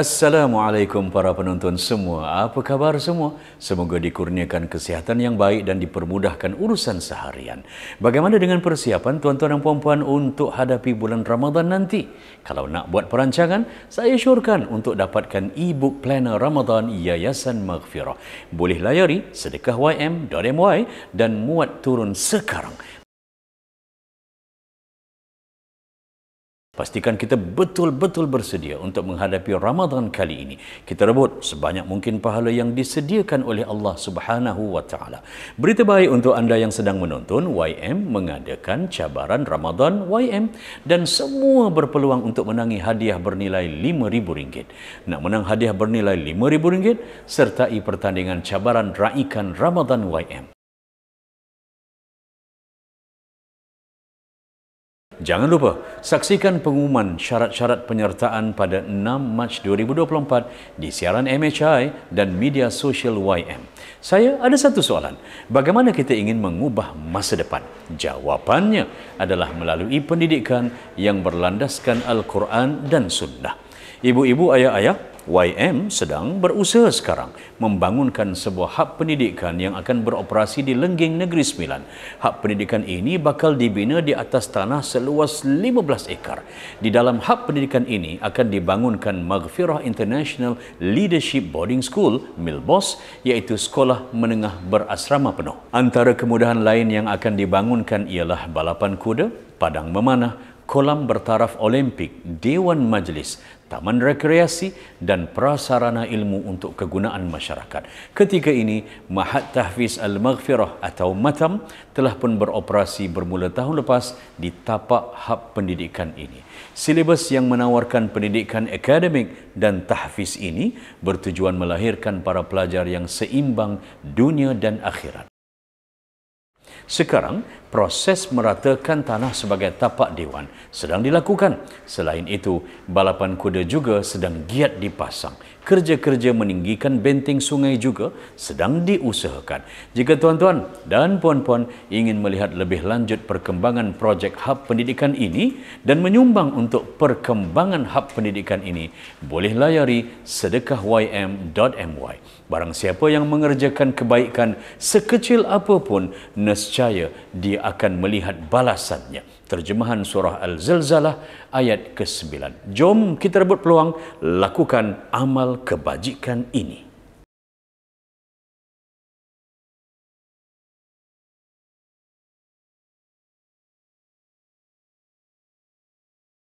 Assalamualaikum para penonton semua. Apa kabar semua? Semoga dikurniakan kesihatan yang baik dan dipermudahkan urusan seharian. Bagaimana dengan persiapan tuan-tuan dan puan-puan untuk hadapi bulan Ramadan nanti? Kalau nak buat perancangan, saya syorkan untuk dapatkan e-book planner Ramadan Yayasan Maghfirah. Boleh layari sedekahym.my dan muat turun sekarang. Pastikan kita betul-betul bersedia untuk menghadapi Ramadhan kali ini. Kita rebut sebanyak mungkin pahala yang disediakan oleh Allah Subhanahu wa taala. Berita baik untuk anda yang sedang menonton, YM mengadakan cabaran Ramadhan YM dan semua berpeluang untuk menangi hadiah bernilai lima ribu ringgit. Nak menang hadiah bernilai lima ribu ringgit, sertai pertandingan cabaran raikan Ramadhan YM. Jangan lupa saksikan pengumuman syarat-syarat penyertaan pada 6 Mac 2024 di siaran MHI dan media sosial YM. Saya ada satu soalan. Bagaimana kita ingin mengubah masa depan? Jawapannya adalah melalui pendidikan yang berlandaskan Al-Quran dan Sunnah. Ibu-ibu, ayah-ayah, YM sedang berusaha sekarang membangunkan sebuah hak pendidikan yang akan beroperasi di Lengging Negeri Sembilan. Hak pendidikan ini bakal dibina di atas tanah seluas 15 ekar. Di dalam hak pendidikan ini akan dibangunkan Maghfirah International Leadership Boarding School Milbos iaitu sekolah menengah berasrama penuh. Antara kemudahan lain yang akan dibangunkan ialah balapan kuda, padang memanah, kolam bertaraf olimpik, dewan majlis, taman rekreasi dan prasarana ilmu untuk kegunaan masyarakat. Ketika ini, Mahat Tahfiz Al-Maghfirah atau Matam telah pun beroperasi bermula tahun lepas di tapak hub pendidikan ini. Silibus yang menawarkan pendidikan akademik dan tahfiz ini bertujuan melahirkan para pelajar yang seimbang dunia dan akhirat. Sekarang, proses meratakan tanah sebagai tapak dewan sedang dilakukan. Selain itu, balapan kuda juga sedang giat dipasang kerja-kerja meninggikan benteng sungai juga sedang diusahakan. Jika tuan-tuan dan puan-puan ingin melihat lebih lanjut perkembangan projek hub pendidikan ini dan menyumbang untuk perkembangan hub pendidikan ini, boleh layari sedekahym.my. Barang siapa yang mengerjakan kebaikan sekecil apapun, nescaya dia akan melihat balasannya. Terjemahan surah Al-Zalzalah ayat ke-9. Jom kita rebut peluang, lakukan amal amal kebajikan ini.